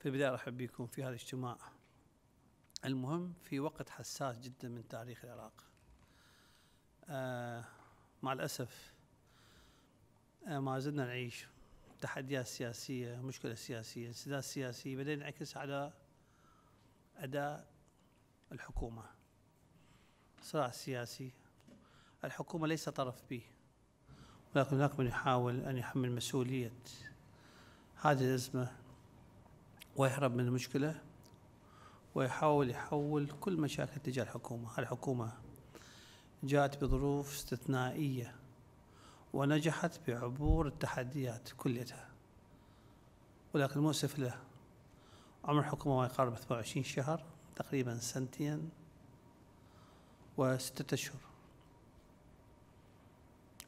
في البداية أرحب بكم في هذا الاجتماع المهم في وقت حساس جدا من تاريخ العراق آه مع الأسف آه ما زلنا نعيش تحديات سياسية مشكلة سياسية انسداد سياسي بدأ ينعكس على أداء الحكومة صراع سياسي الحكومة ليس طرف به ولكن هناك من يحاول أن يحمل مسؤولية هذه الأزمة ويهرب من المشكلة ويحاول يحول كل مشاكل تجاه الحكومة الحكومة جاءت بظروف استثنائية ونجحت بعبور التحديات كلها ولكن المؤسف له عمر الحكومة ما يقارب 28 شهر تقريبا سنتين وستة أشهر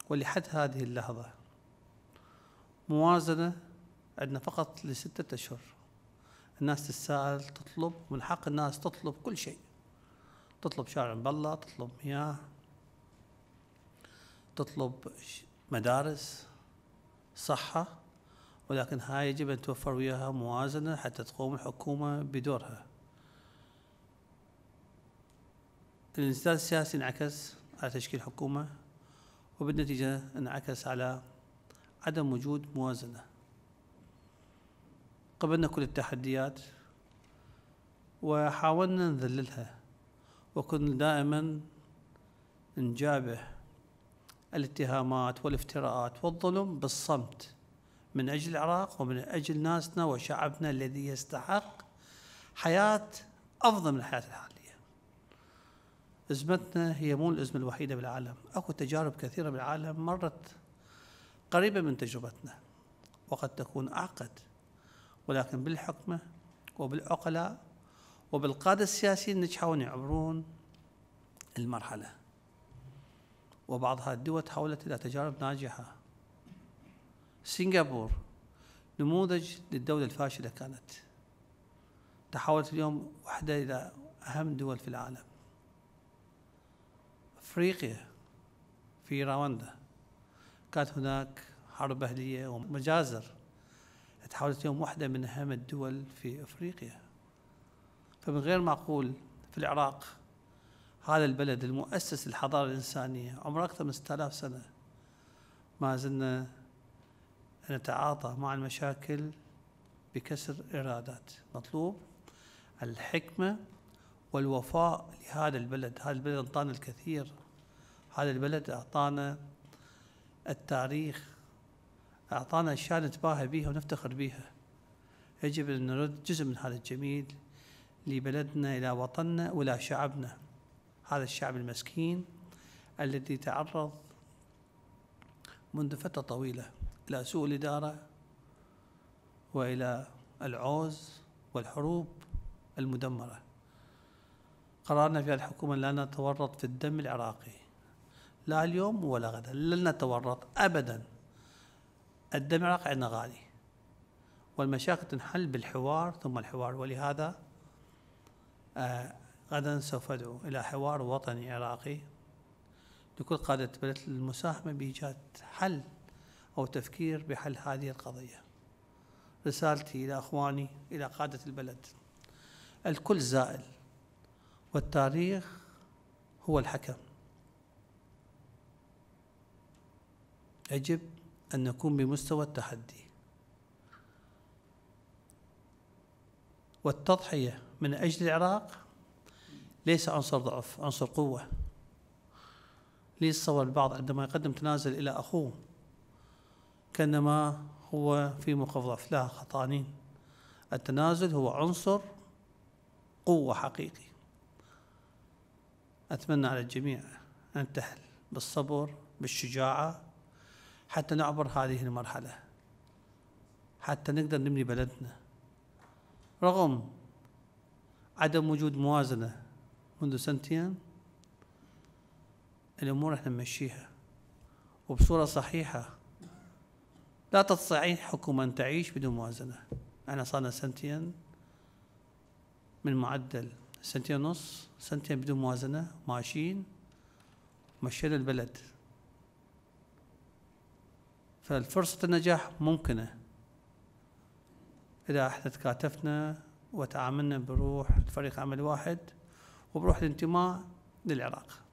ولحد هذه اللحظة موازنة عندنا فقط لستة أشهر الناس تسأل تطلب من حق الناس تطلب كل شيء تطلب شارع بالله تطلب مياه تطلب مدارس صحة ولكن هاي يجب أن توفر وياها موازنة حتى تقوم الحكومة بدورها الانسداد السياسي انعكس على تشكيل حكومة وبالنتيجة انعكس على عدم وجود موازنة قبلنا كل التحديات وحاولنا نذللها وكنا دائما نجابه الاتهامات والافتراءات والظلم بالصمت من أجل العراق ومن أجل ناسنا وشعبنا الذي يستحق حياة أفضل من الحياة الحالية أزمتنا هي مو الأزمة الوحيدة بالعالم أكو تجارب كثيرة بالعالم مرت قريبة من تجربتنا وقد تكون أعقد ولكن بالحكمة وبالعقلاء وبالقادة السياسيين نجحون يعبرون المرحلة وبعض هذه الدول تحولت إلى تجارب ناجحة سنغافور نموذج للدولة الفاشلة كانت تحولت اليوم واحدة إلى أهم دول في العالم أفريقيا في رواندا كانت هناك حرب أهلية ومجازر تحولت اليوم واحدة من أهم الدول في أفريقيا فمن غير معقول في العراق هذا البلد المؤسس للحضارة الإنسانية عمره أكثر من 6000 سنة ما زلنا نتعاطى مع المشاكل بكسر إرادات مطلوب الحكمة والوفاء لهذا البلد هذا البلد أعطانا الكثير هذا البلد أعطانا التاريخ أعطانا أشياء نتباهى بها ونفتخر بها يجب أن نرد جزء من هذا الجميل لبلدنا إلى وطننا وإلى شعبنا هذا الشعب المسكين الذي تعرض منذ فترة طويلة إلى سوء الإدارة وإلى العوز والحروب المدمرة قررنا في الحكومة لا نتورط في الدم العراقي لا اليوم ولا غدا لن نتورط أبدا الدم العراقي عندنا غالي والمشاكل تنحل بالحوار ثم الحوار ولهذا آه غدا سوف أدعو إلى حوار وطني عراقي لكل قادة بلد المساهمة بإيجاد حل أو تفكير بحل هذه القضية رسالتي إلى أخواني إلى قادة البلد الكل زائل والتاريخ هو الحكم يجب أن نكون بمستوى التحدي والتضحية من أجل العراق ليس عنصر ضعف عنصر قوة ليتصور البعض عندما يقدم تنازل إلى أخوه كأنما هو في موقف ضعف لا خطأنين التنازل هو عنصر قوة حقيقي أتمنى على الجميع أن تحل بالصبر بالشجاعة حتى نعبر هذه المرحلة حتى نقدر نبني بلدنا رغم عدم وجود موازنة منذ سنتين الأمور احنا نمشيها وبصورة صحيحة لا تستطيع حكومة أن تعيش بدون موازنة احنا صارنا سنتين من معدل سنتين ونص سنتين بدون موازنة ماشيين مشينا البلد فالفرصة النجاح ممكنة إذا إحنا تكاتفنا وتعاملنا بروح فريق عمل واحد وبروح الانتماء للعراق